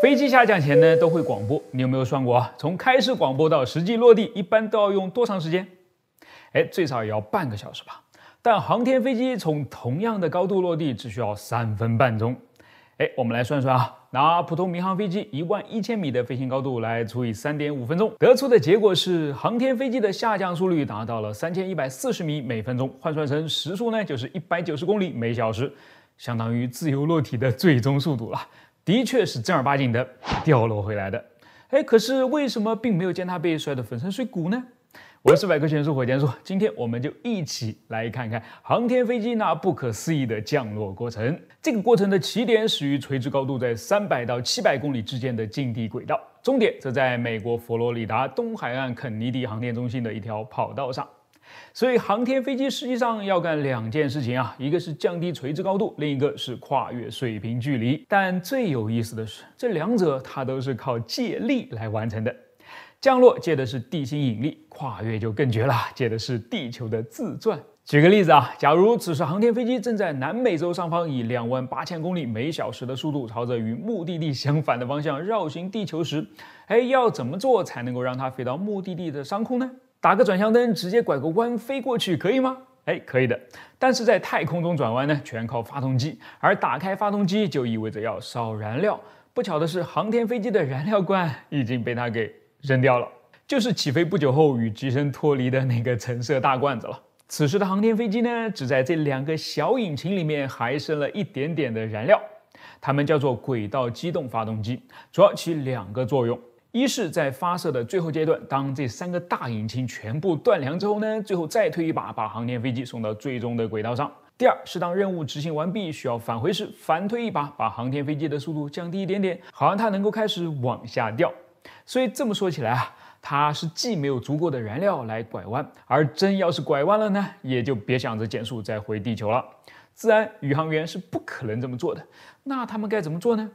飞机下降前呢都会广播，你有没有算过啊？从开始广播到实际落地，一般都要用多长时间？哎，最少也要半个小时吧。但航天飞机从同样的高度落地只需要三分半钟。哎，我们来算算啊，拿普通民航飞机一万一千米的飞行高度来除以三点五分钟，得出的结果是航天飞机的下降速率达到到了三千一百四十米每分钟，换算成时速呢就是一百九十公里每小时，相当于自由落体的最终速度了。的确是正儿八经的掉落回来的，哎，可是为什么并没有见它被摔得粉身碎骨呢？我是百科全书火箭叔，今天我们就一起来看看航天飞机那不可思议的降落过程。这个过程的起点始于垂直高度在三百到七百公里之间的近地轨道，终点则在美国佛罗里达东海岸肯尼迪航天中心的一条跑道上。所以，航天飞机实际上要干两件事情啊，一个是降低垂直高度，另一个是跨越水平距离。但最有意思的是，这两者它都是靠借力来完成的。降落借的是地心引力，跨越就更绝了，借的是地球的自转。举个例子啊，假如此时航天飞机正在南美洲上方以两万八千公里每小时的速度，朝着与目的地相反的方向绕行地球时，哎，要怎么做才能够让它飞到目的地的上空呢？打个转向灯，直接拐个弯飞过去可以吗？哎，可以的。但是在太空中转弯呢，全靠发动机，而打开发动机就意味着要烧燃料。不巧的是，航天飞机的燃料罐已经被它给扔掉了，就是起飞不久后与机身脱离的那个橙色大罐子了。此时的航天飞机呢，只在这两个小引擎里面还剩了一点点的燃料，它们叫做轨道机动发动机，主要起两个作用。一是，在发射的最后阶段，当这三个大引擎全部断粮之后呢，最后再推一把，把航天飞机送到最终的轨道上。第二，适当任务执行完毕需要返回时，反推一把，把航天飞机的速度降低一点点，好让它能够开始往下掉。所以这么说起来啊，它是既没有足够的燃料来拐弯，而真要是拐弯了呢，也就别想着减速再回地球了。自然，宇航员是不可能这么做的。那他们该怎么做呢？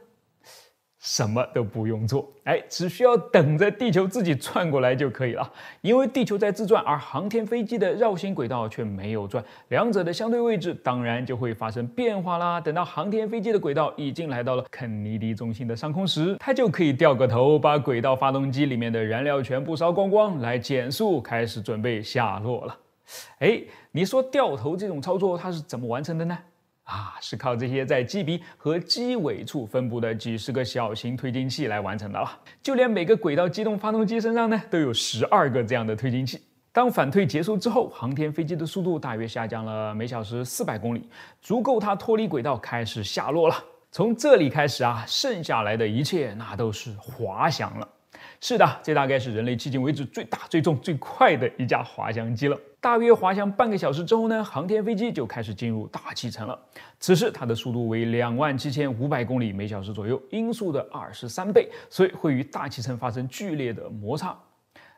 什么都不用做，哎，只需要等着地球自己转过来就可以了。因为地球在自转，而航天飞机的绕行轨道却没有转，两者的相对位置当然就会发生变化啦。等到航天飞机的轨道已经来到了肯尼迪中心的上空时，它就可以掉个头，把轨道发动机里面的燃料全部烧光光，来减速，开始准备下落了。哎，你说掉头这种操作它是怎么完成的呢？啊，是靠这些在机鼻和机尾处分布的几十个小型推进器来完成的了。就连每个轨道机动发动机身上呢，都有十二个这样的推进器。当反推结束之后，航天飞机的速度大约下降了每小时四百公里，足够它脱离轨道开始下落了。从这里开始啊，剩下来的一切那都是滑翔了。是的，这大概是人类迄今为止最大、最重、最快的一架滑翔机了。大约滑翔半个小时之后呢，航天飞机就开始进入大气层了。此时它的速度为两万七千五百公里每小时左右，音速的二十三倍，所以会与大气层发生剧烈的摩擦。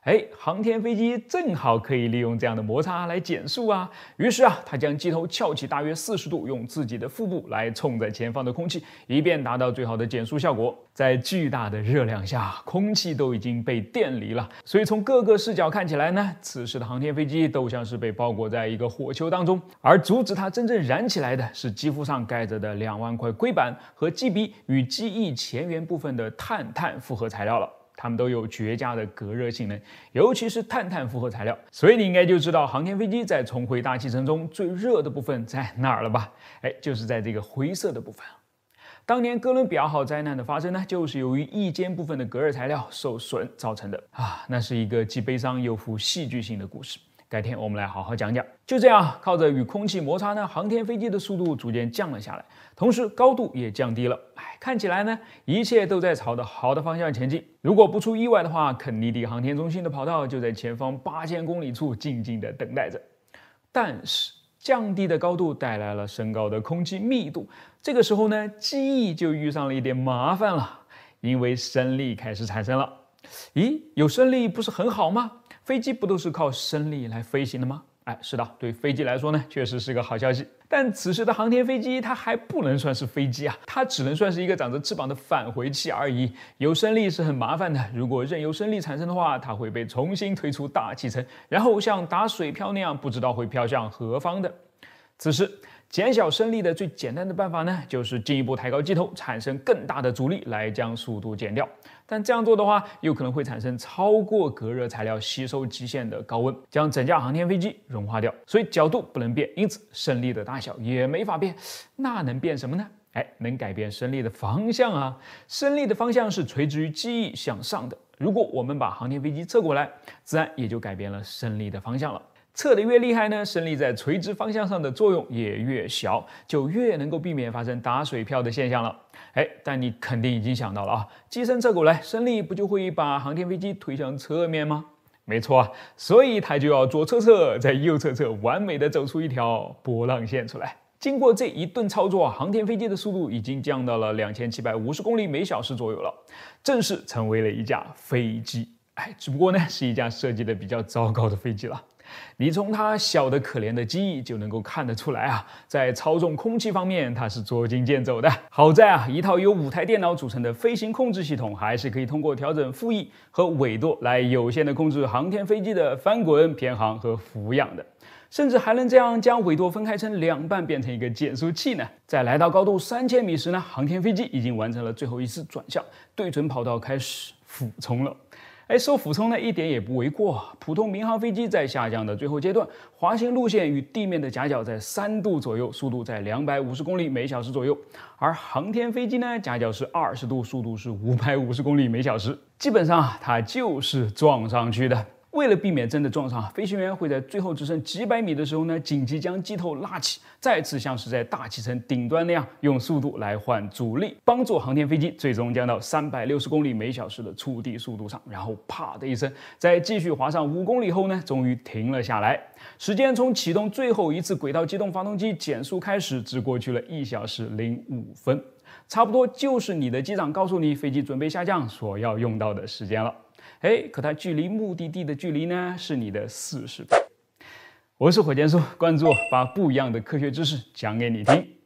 哎，航天飞机正好可以利用这样的摩擦来减速啊。于是啊，他将机头翘起大约四十度，用自己的腹部来冲在前方的空气，以便达到最好的减速效果。在巨大的热量下，空气都已经被电离了。所以从各个视角看起来呢，此时的航天飞机都像是被包裹在一个火球当中。而阻止它真正燃起来的是肌肤上盖着的两万块硅板和机鼻与机翼前缘部分的碳碳复合材料了。它们都有绝佳的隔热性能，尤其是碳碳复合材料。所以你应该就知道航天飞机在重回大气层中最热的部分在哪儿了吧？哎，就是在这个灰色的部分。当年哥伦比亚号灾难的发生呢，就是由于翼尖部分的隔热材料受损造成的啊，那是一个既悲伤又富戏剧性的故事。改天我们来好好讲讲。就这样，靠着与空气摩擦呢，航天飞机的速度逐渐降了下来，同时高度也降低了。哎，看起来呢，一切都在朝着好的方向前进。如果不出意外的话，肯尼迪航天中心的跑道就在前方八千公里处静静的等待着。但是，降低的高度带来了升高的空气密度，这个时候呢，机翼就遇上了一点麻烦了，因为升力开始产生了。咦，有升力不是很好吗？飞机不都是靠升力来飞行的吗？哎，是的，对飞机来说呢，确实是个好消息。但此时的航天飞机它还不能算是飞机啊，它只能算是一个长着翅膀的返回器而已。有升力是很麻烦的，如果任由升力产生的话，它会被重新推出大气层，然后像打水漂那样，不知道会飘向何方的。此时。减小升力的最简单的办法呢，就是进一步抬高机头，产生更大的阻力来将速度减掉。但这样做的话，有可能会产生超过隔热材料吸收极限的高温，将整架航天飞机融化掉。所以角度不能变，因此升力的大小也没法变。那能变什么呢？哎，能改变升力的方向啊！升力的方向是垂直于机翼向上的。如果我们把航天飞机侧过来，自然也就改变了升力的方向了。侧得越厉害呢，升力在垂直方向上的作用也越小，就越能够避免发生打水漂的现象了。哎，但你肯定已经想到了啊，机身侧过来，升力不就会把航天飞机推向侧面吗？没错啊，所以它就要左侧侧，在右侧侧，完美的走出一条波浪线出来。经过这一顿操作，航天飞机的速度已经降到了两千七百五十公里每小时左右了，正式成为了一架飞机。哎，只不过呢，是一架设计的比较糟糕的飞机了。你从它小的可怜的机翼就能够看得出来啊，在操纵空气方面它是捉襟见肘的。好在啊，一套由五台电脑组成的飞行控制系统，还是可以通过调整副翼和尾舵来有限的控制航天飞机的翻滚、偏航和俯仰的，甚至还能这样将尾舵分开成两半，变成一个减速器呢。在来到高度三千米时呢，航天飞机已经完成了最后一次转向，对准跑道开始俯冲了。哎，受俯冲呢一点也不为过。普通民航飞机在下降的最后阶段，滑行路线与地面的夹角在三度左右，速度在两百五十公里每小时左右；而航天飞机呢，夹角是二十度，速度是五百五十公里每小时。基本上啊，它就是撞上去的。为了避免真的撞上，飞行员会在最后只剩几百米的时候呢，紧急将机头拉起，再次像是在大气层顶端那样，用速度来换阻力，帮助航天飞机最终降到三百六十公里每小时的触地速度上，然后啪的一声，在继续滑上五公里后呢，终于停了下来。时间从启动最后一次轨道机动发动机减速开始，只过去了一小时零五分，差不多就是你的机长告诉你飞机准备下降所要用到的时间了。哎，可它距离目的地的距离呢，是你的四十倍。我是火箭叔，关注我，把不一样的科学知识讲给你听。